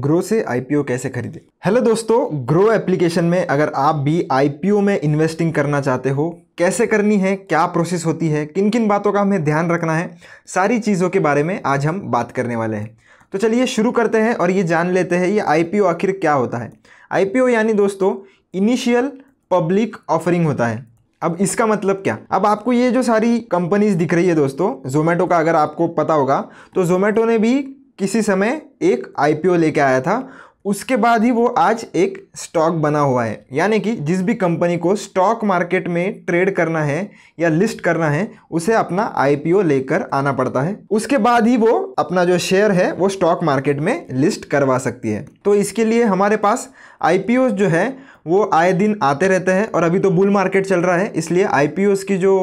grow से IPO कैसे खरीदें हेलो दोस्तों ग्रो एप्लीकेशन में अगर आप भी आईपीओ में इन्वेस्टिंग करना चाहते हो कैसे करनी है क्या प्रोसेस होती है किन किन बातों का हमें ध्यान रखना है सारी चीज़ों के बारे में आज हम बात करने वाले हैं तो चलिए शुरू करते हैं और ये जान लेते हैं ये आई आखिर क्या होता है आई यानी दोस्तों इनिशियल पब्लिक ऑफरिंग होता है अब इसका मतलब क्या अब आपको ये जो सारी कंपनीज दिख रही है दोस्तों जोमेटो का अगर आपको पता होगा तो जोमेटो ने भी किसी समय एक आईपीओ लेके आया था उसके बाद ही वो आज एक स्टॉक बना हुआ है यानी कि जिस भी कंपनी को स्टॉक मार्केट में ट्रेड करना है या लिस्ट करना है उसे अपना आईपीओ लेकर आना पड़ता है उसके बाद ही वो अपना जो शेयर है वो स्टॉक मार्केट में लिस्ट करवा सकती है तो इसके लिए हमारे पास आईपीओ जो है वो आए दिन आते रहते हैं और अभी तो बुल मार्केट चल रहा है इसलिए आई की जो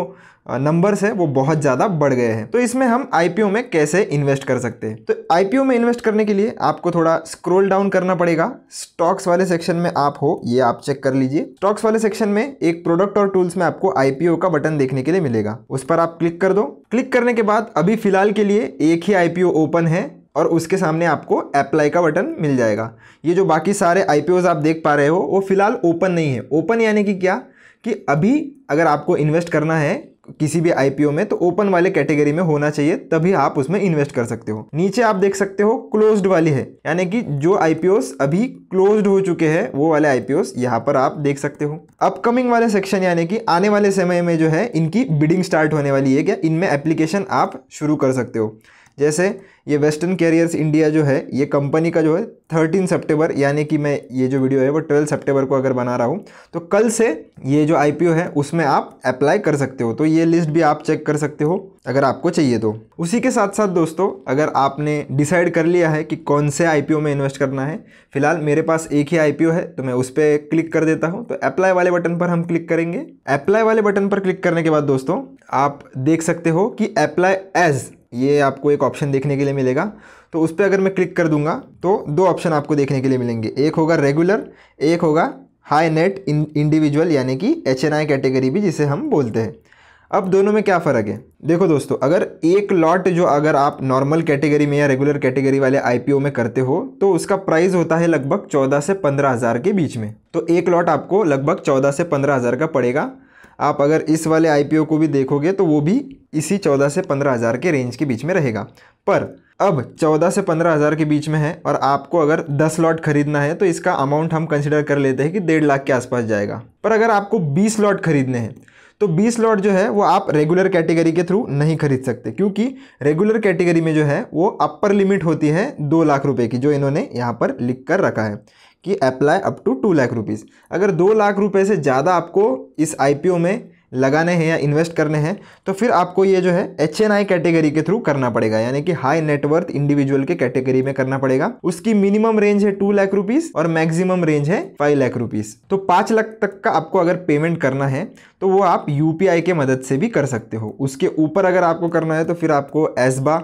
नंबर्स है वो बहुत ज़्यादा बढ़ गए हैं तो इसमें हम आई में कैसे इन्वेस्ट कर सकते हैं तो आई में इन्वेस्ट करने के लिए आपको थोड़ा स्क्रोल डाउन करना पड़ेगा स्टॉक्स वाले सेक्शन में आप हो ये आप चेक कर लीजिए स्टॉक्स वाले सेक्शन में एक प्रोडक्ट और टूल्स में आपको आई का बटन देखने के लिए मिलेगा उस पर आप क्लिक कर दो क्लिक करने के बाद अभी फिलहाल के लिए एक ही आई ओपन है और उसके सामने आपको अप्लाई का बटन मिल जाएगा ये जो बाकी सारे आई आप देख पा रहे हो वो फिलहाल ओपन नहीं है ओपन यानी कि क्या कि अभी अगर आपको इन्वेस्ट करना है किसी भी आईपीओ में तो ओपन वाले कैटेगरी में होना चाहिए तभी आप उसमें इन्वेस्ट कर सकते हो नीचे आप देख सकते हो क्लोज्ड वाली है यानी कि जो आईपीओस अभी क्लोज्ड हो चुके हैं वो वाले आईपीओस यहाँ पर आप देख सकते हो अपकमिंग वाले सेक्शन यानी कि आने वाले समय में जो है इनकी बिडिंग स्टार्ट होने वाली है क्या इनमें एप्लीकेशन आप शुरू कर सकते हो जैसे ये वेस्टर्न कैरियर्स इंडिया जो है ये कंपनी का जो है थर्टीन सितंबर यानी कि मैं ये जो वीडियो है वो ट्वेल्व सितंबर को अगर बना रहा हूँ तो कल से ये जो आईपीओ है उसमें आप अप्लाई कर सकते हो तो ये लिस्ट भी आप चेक कर सकते हो अगर आपको चाहिए तो उसी के साथ साथ दोस्तों अगर आपने डिसाइड कर लिया है कि कौन से आई में इन्वेस्ट करना है फिलहाल मेरे पास एक ही आई है तो मैं उस पर क्लिक कर देता हूँ तो अप्लाई वाले बटन पर हम क्लिक करेंगे अप्लाई वाले बटन पर क्लिक करने के बाद दोस्तों आप देख सकते हो कि अप्लाई एज ये आपको एक ऑप्शन देखने के लिए मिलेगा तो उस पर अगर मैं क्लिक कर दूंगा तो दो ऑप्शन आपको देखने के लिए मिलेंगे एक होगा रेगुलर एक होगा हाई नेट इंडिविजुअल यानी कि एच एन आई कैटेगरी भी जिसे हम बोलते हैं अब दोनों में क्या फ़र्क है देखो दोस्तों अगर एक लॉट जो अगर आप नॉर्मल कैटेगरी में या रेगुलर कैटेगरी वाले आईपीओ में करते हो तो उसका प्राइस होता है लगभग चौदह से पंद्रह हज़ार के बीच में तो एक लॉट आपको लगभग चौदह से पंद्रह हज़ार का पड़ेगा आप अगर इस वाले आई को भी देखोगे तो वो भी इसी चौदह से पंद्रह हज़ार के रेंज के बीच में रहेगा पर अब चौदह से पंद्रह हज़ार के बीच में है और आपको अगर दस लॉट खरीदना है तो इसका अमाउंट हम कंसिडर कर लेते हैं कि डेढ़ लाख के आसपास जाएगा पर अगर आपको बीस लॉट खरीदने हैं तो 20 लॉट जो है वो आप रेगुलर कैटेगरी के थ्रू नहीं खरीद सकते क्योंकि रेगुलर कैटेगरी में जो है वो अपर लिमिट होती है दो लाख रुपए की जो इन्होंने यहाँ पर लिख कर रखा है कि apply up to two lakh rupees अगर दो लाख रुपए से ज़्यादा आपको इस आईपीओ में लगाने हैं या इन्वेस्ट करने हैं तो फिर आपको ये जो है एच एन आई कैटेगरी के थ्रू करना पड़ेगा यानी कि हाई नेटवर्थ इंडिविजुअल के कैटेगरी में करना पड़ेगा उसकी मिनिमम रेंज है टू लाख रुपीज और मैक्सिमम रेंज है फाइव लाख रुपीज तो पाँच लाख तक का आपको अगर पेमेंट करना है तो वो आप यू के मदद से भी कर सकते हो उसके ऊपर अगर आपको करना है तो फिर आपको एसबा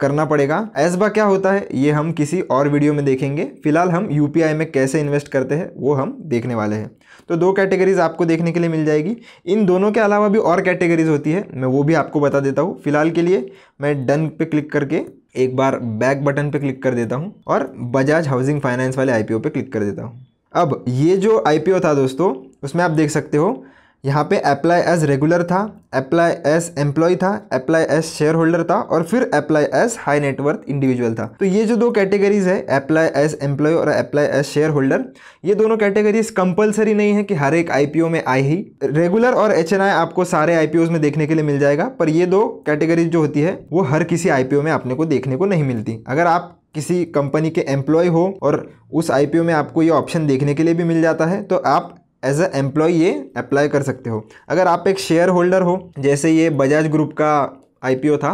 करना पड़ेगा एसबा क्या होता है ये हम किसी और वीडियो में देखेंगे फिलहाल हम यू में कैसे इन्वेस्ट करते हैं वो हम देखने वाले हैं तो दो कैटेगरीज आपको देखने के लिए मिल जाएगी इन दोनों के अलावा भी और कैटेगरीज होती है मैं वो भी आपको बता देता हूँ फिलहाल के लिए मैं डन पे क्लिक करके एक बार बैक बटन पे क्लिक कर देता हूँ और बजाज हाउसिंग फाइनेंस वाले आईपीओ पे क्लिक कर देता हूँ अब ये जो आईपीओ था दोस्तों उसमें आप देख सकते हो यहाँ पे अप्लाई एज रेगुलर था अप्लाई एज एम्प्लॉय था अप्लाई एज शेयर होल्डर था और फिर apply as high net worth individual था तो ये जो दो कैटेगरीज है अप्लाई एज एम्प्लॉय और अप्लाई एज शेयर होल्डर ये दोनों कैटेगरीज कंपलसरी नहीं है कि हर एक आईपीओ में आए ही रेगुलर और एच आपको सारे आईपीओ में देखने के लिए मिल जाएगा पर ये दो कैटेगरीज जो होती है वो हर किसी आईपीओ में आपने को देखने को नहीं मिलती अगर आप किसी कंपनी के एम्प्लॉय हो और उस आईपीओ में आपको ये ऑप्शन देखने के लिए भी मिल जाता है तो आप एज अ एम्प्लॉय ये अप्लाई कर सकते हो अगर आप एक शेयर होल्डर हो जैसे ये बजाज ग्रुप का आईपीओ था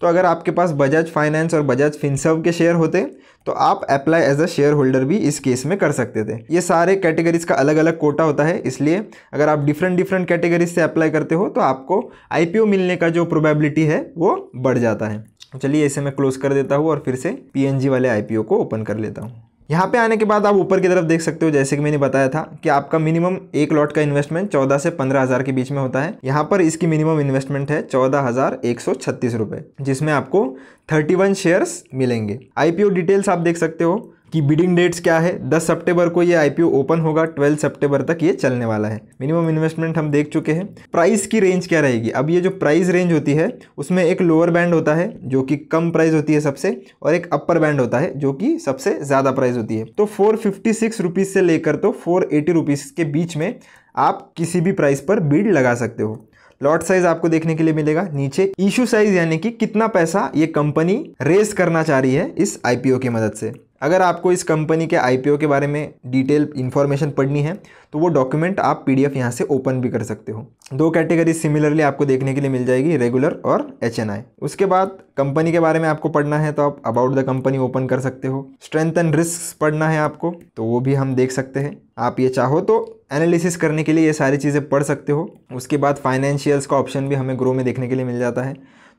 तो अगर आपके पास बजाज फाइनेंस और बजाज फिनसव के शेयर होते तो आप apply as a shareholder भी इस केस में कर सकते थे ये सारे कैटेगरीज का अलग अलग कोटा होता है इसलिए अगर आप डिफरेंट डिफरेंट कैटेगरीज से अप्लाई करते हो तो आपको आई मिलने का जो प्रोबेबिलिटी है वो बढ़ जाता है चलिए इसे मैं क्लोज कर देता हूँ और फिर से पी वाले आई को ओपन कर लेता हूँ यहाँ पे आने के बाद आप ऊपर की तरफ देख सकते हो जैसे कि मैंने बताया था कि आपका मिनिमम एक लॉट का इन्वेस्टमेंट चौदह से पंद्रह हज़ार के बीच में होता है यहाँ पर इसकी मिनिमम इन्वेस्टमेंट है चौदह हज़ार एक सौ छत्तीस रुपए जिसमें आपको थर्टी वन शेयर्स मिलेंगे आईपीओ डिटेल्स आप देख सकते हो कि बिडिंग डेट्स क्या है 10 सितंबर को ये आईपीओ ओपन होगा 12 सितंबर तक ये चलने वाला है मिनिमम इन्वेस्टमेंट हम देख चुके हैं प्राइस की रेंज क्या रहेगी अब ये जो प्राइस रेंज होती है उसमें एक लोअर बैंड होता है जो कि कम प्राइस होती है सबसे और एक अपर बैंड होता है जो कि सबसे ज़्यादा प्राइस होती है तो फोर फिफ्टी से लेकर तो फोर एटी के बीच में आप किसी भी प्राइस पर बीड लगा सकते हो लॉट साइज आपको देखने के लिए मिलेगा नीचे इशू साइज यानी कि कितना पैसा ये कंपनी रेस करना चाह रही है इस आईपीओ की मदद से अगर आपको इस कंपनी के आईपीओ के बारे में डिटेल इन्फॉर्मेशन पढ़नी है तो वो डॉक्यूमेंट आप पीडीएफ यहाँ से ओपन भी कर सकते हो दो कैटेगरी सिमिलरली आपको देखने के लिए मिल जाएगी रेगुलर और एच उसके बाद कंपनी के बारे में आपको पढ़ना है तो आप अबाउट द कंपनी ओपन कर सकते हो स्ट्रेंथ एंड रिस्क पढ़ना है आपको तो वो भी हम देख सकते हैं आप ये चाहो तो एनालिसिस करने के लिए ये सारी चीज़ें पढ़ सकते हो उसके बाद फाइनेंशियल्स का ऑप्शन भी हमें ग्रो में देखने के लिए मिल जाता है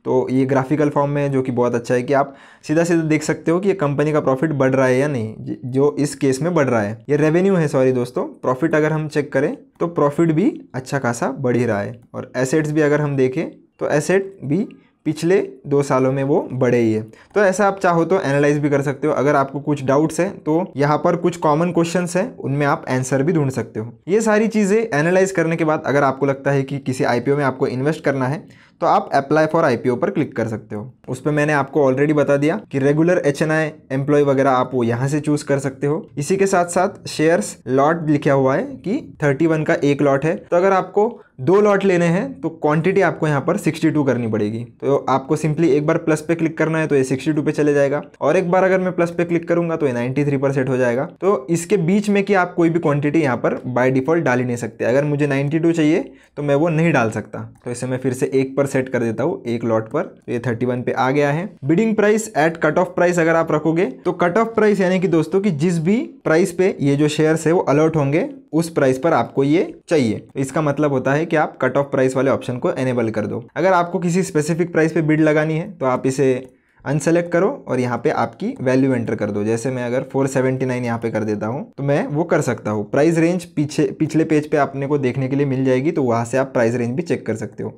तो ये ग्राफिकल फॉर्म में जो कि बहुत अच्छा है कि आप सीधा सीधा देख सकते हो कि ये कंपनी का प्रॉफिट बढ़ रहा है या नहीं जो इस केस में बढ़ रहा है ये रेवेन्यू है सॉरी दोस्तों प्रॉफिट अगर हम चेक करें तो प्रॉफिट भी अच्छा खासा बढ़ ही रहा है और एसेट्स भी अगर हम देखें तो एसेट भी पिछले दो सालों में वो बढ़े ही है तो ऐसा आप चाहो तो एनालाइज भी कर सकते हो अगर आपको कुछ डाउट्स हैं तो यहाँ पर कुछ कॉमन क्वेश्चन हैं उनमें आप आंसर भी ढूंढ सकते हो ये सारी चीज़ें एनालाइज करने के बाद अगर आपको लगता है कि किसी आईपीओ में आपको इन्वेस्ट करना है तो आप अप्लाई फॉर आईपीओ पर क्लिक कर सकते हो उस पर मैंने आपको ऑलरेडी बता दिया कि regular H N I employee वगैरह आप वो यहाँ से चूज कर सकते हो इसी के साथ साथ शेयर्स लॉट लिखा हुआ है कि 31 का एक लॉट है तो अगर आपको दो लॉट लेने हैं तो क्वांटिटी आपको यहाँ पर 62 करनी पड़ेगी तो आपको सिंपली एक बार प्लस पे क्लिक करना है तो ये 62 पे चले जाएगा और एक बार अगर मैं प्लस पे क्लिक करूंगा तो ये 93 पर सेट हो जाएगा तो इसके बीच में कि आप कोई भी क्वांटिटी यहाँ पर बाय डिफॉल्ट डाल ही नहीं सकते अगर मुझे 92 चाहिए तो मैं वो नहीं डाल सकता तो इसे मैं फिर से एक पर सेट कर देता हूँ एक लॉट पर ये थर्टी वन पे आ गया है bidding price at cut off price अगर आप रखोगे तो कट ऑफ प्राइस यानी कि दोस्तों कि जिस भी प्राइस पे ये जो शेयर है वो अलर्ट होंगे उस प्राइस पर आपको ये चाहिए इसका मतलब होता है कि आप कट ऑफ प्राइस वाले ऑप्शन को एनेबल कर दो अगर आपको किसी स्पेसिफिक प्राइस पे बिड लगानी है तो आप इसे अनसेलेक्ट करो और यहाँ पे आपकी वैल्यू एंटर कर दो जैसे मैं अगर 479 सेवेंटी नाइन यहाँ पे कर देता हूँ तो मैं वो कर सकता हूँ प्राइस रेंज पीछे पिछले पेज पे आपने को देखने के लिए मिल जाएगी तो वहाँ से आप प्राइस रेंज भी चेक कर सकते हो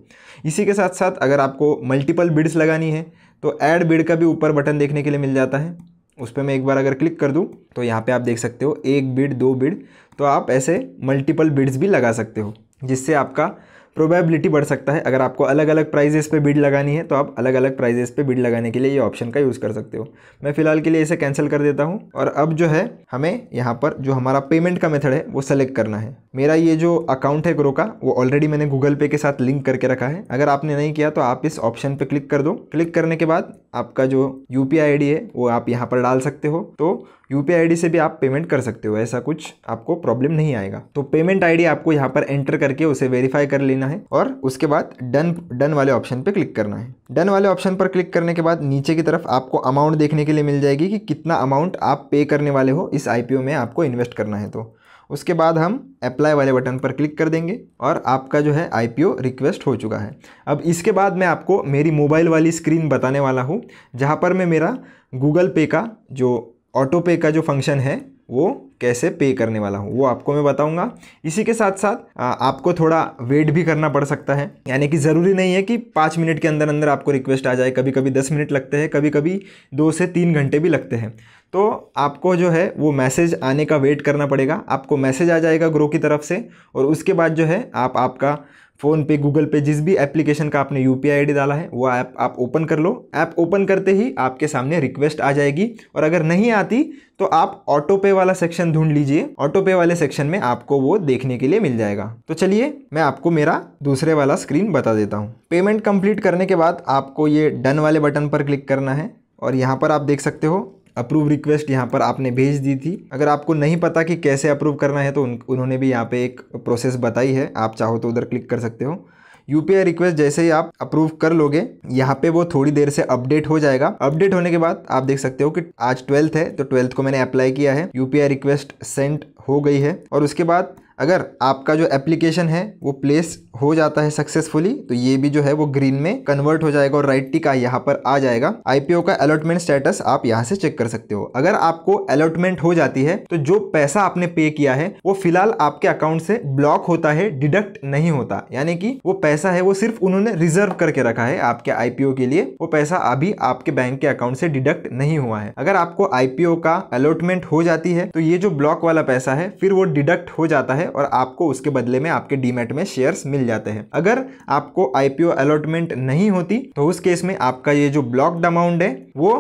इसी के साथ साथ अगर आपको मल्टीपल बिड्स लगानी है तो ऐड बिड का भी ऊपर बटन देखने के लिए मिल जाता है उस पर मैं एक बार अगर क्लिक कर दूँ तो यहाँ पर आप देख सकते हो एक बिड दो बिड तो आप ऐसे मल्टीपल बिड्स भी लगा सकते हो जिससे आपका प्रोबेबिलिटी बढ़ सकता है अगर आपको अलग अलग प्राइजेस पे बिड लगानी है तो आप अलग अलग प्राइजेस पे बिड लगाने के लिए ये ऑप्शन का यूज़ कर सकते हो मैं फ़िलहाल के लिए इसे कैंसिल कर देता हूँ और अब जो है हमें यहाँ पर जो हमारा पेमेंट का मेथड है वो सेलेक्ट करना है मेरा ये जो अकाउंट है ग्रो का वो ऑलरेडी मैंने गूगल पे के साथ लिंक करके रखा है अगर आपने नहीं किया तो आप इस ऑप्शन पर क्लिक कर दो क्लिक करने के बाद आपका जो यू पी है वो आप यहाँ पर डाल सकते हो तो यू पी से भी आप पेमेंट कर सकते हो ऐसा कुछ आपको प्रॉब्लम नहीं आएगा तो पेमेंट आईडी आपको यहाँ पर एंटर करके उसे वेरीफाई कर लेना है और उसके बाद डन डन वाले ऑप्शन पर क्लिक करना है डन वाले ऑप्शन पर क्लिक करने के बाद नीचे की तरफ आपको अमाउंट देखने के लिए मिल जाएगी कि कितना अमाउंट आप पे करने वाले हो इस आई में आपको इन्वेस्ट करना है तो उसके बाद हम अप्लाई वाले बटन पर क्लिक कर देंगे और आपका जो है आई रिक्वेस्ट हो चुका है अब इसके बाद मैं आपको मेरी मोबाइल वाली स्क्रीन बताने वाला हूँ जहाँ पर मैं मेरा गूगल पे का जो ऑटो पे का जो फंक्शन है वो कैसे पे करने वाला हूँ वो आपको मैं बताऊँगा इसी के साथ साथ आपको थोड़ा वेट भी करना पड़ सकता है यानी कि ज़रूरी नहीं है कि पाँच मिनट के अंदर अंदर आपको रिक्वेस्ट आ जाए कभी कभी दस मिनट लगते हैं कभी कभी दो से तीन घंटे भी लगते हैं तो आपको जो है वो मैसेज आने का वेट करना पड़ेगा आपको मैसेज आ जाएगा ग्रो की तरफ से और उसके बाद जो है आप आपका फ़ोन पे गूगल पे जिस भी एप्लीकेशन का आपने यू पी डाला है वो ऐप आप ओपन कर लो ऐप ओपन करते ही आपके सामने रिक्वेस्ट आ जाएगी और अगर नहीं आती तो आप ऑटो पे वाला सेक्शन ढूंढ लीजिए ऑटो पे वाले सेक्शन में आपको वो देखने के लिए मिल जाएगा तो चलिए मैं आपको मेरा दूसरे वाला स्क्रीन बता देता हूँ पेमेंट कंप्लीट करने के बाद आपको ये डन वाले बटन पर क्लिक करना है और यहाँ पर आप देख सकते हो अप्रूव रिक्वेस्ट यहाँ पर आपने भेज दी थी अगर आपको नहीं पता कि कैसे अप्रूव करना है तो उन, उन्होंने भी यहाँ पे एक प्रोसेस बताई है आप चाहो तो उधर क्लिक कर सकते हो यू रिक्वेस्ट जैसे ही आप अप्रूव कर लोगे यहाँ पे वो थोड़ी देर से अपडेट हो जाएगा अपडेट होने के बाद आप देख सकते हो कि आज ट्वेल्थ है तो ट्वेल्थ को मैंने अप्लाई किया है यू रिक्वेस्ट सेंड हो गई है और उसके बाद अगर आपका जो एप्लीकेशन है वो प्लेस हो जाता है सक्सेसफुली तो ये भी जो है वो ग्रीन में कन्वर्ट हो जाएगा और राइट टिक यहाँ पर आ जाएगा आईपीओ का अलॉटमेंट स्टेटस आप यहाँ से चेक कर सकते हो अगर आपको अलॉटमेंट हो जाती है तो जो पैसा आपने पे किया है वो फिलहाल आपके अकाउंट से ब्लॉक होता है डिडक्ट नहीं होता यानी कि वो पैसा है वो सिर्फ उन्होंने रिजर्व करके रखा है आपके आईपीओ के लिए वो पैसा अभी आपके बैंक के अकाउंट से डिडक्ट नहीं हुआ है अगर आपको आईपीओ का अलॉटमेंट हो जाती है तो ये जो ब्लॉक वाला पैसा है फिर वो डिडक्ट हो जाता है और आपको उसके बदले में आपके डीमेट में शेयर्स मिल जाते हैं अगर आपको आईपीओ अलॉटमेंट नहीं होती तो उस केस में आपका ये जो ब्लॉक्ड अमाउंट है वो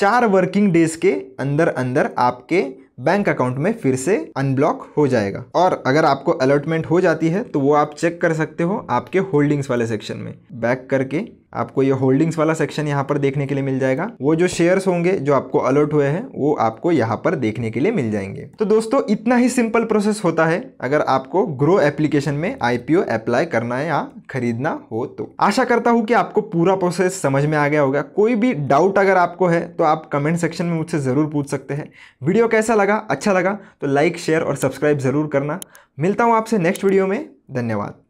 चार वर्किंग डेज के अंदर अंदर आपके बैंक अकाउंट में फिर से अनब्लॉक हो जाएगा और अगर आपको अलॉटमेंट हो जाती है तो वो आप चेक कर सकते हो आपके होल्डिंग्स वाले सेक्शन में बैक करके आपको ये होल्डिंग्स वाला सेक्शन यहाँ पर देखने के लिए मिल जाएगा वो जो शेयर्स होंगे जो आपको अलर्ट हुए हैं वो आपको यहाँ पर देखने के लिए मिल जाएंगे तो दोस्तों इतना ही सिंपल प्रोसेस होता है अगर आपको ग्रो एप्लीकेशन में आईपीओ अप्लाई करना है या खरीदना हो तो आशा करता हूँ कि आपको पूरा प्रोसेस समझ में आ गया होगा कोई भी डाउट अगर आपको है तो आप कमेंट सेक्शन में मुझसे ज़रूर पूछ सकते हैं वीडियो कैसा लगा अच्छा लगा तो लाइक शेयर और सब्सक्राइब ज़रूर करना मिलता हूँ आपसे नेक्स्ट वीडियो में धन्यवाद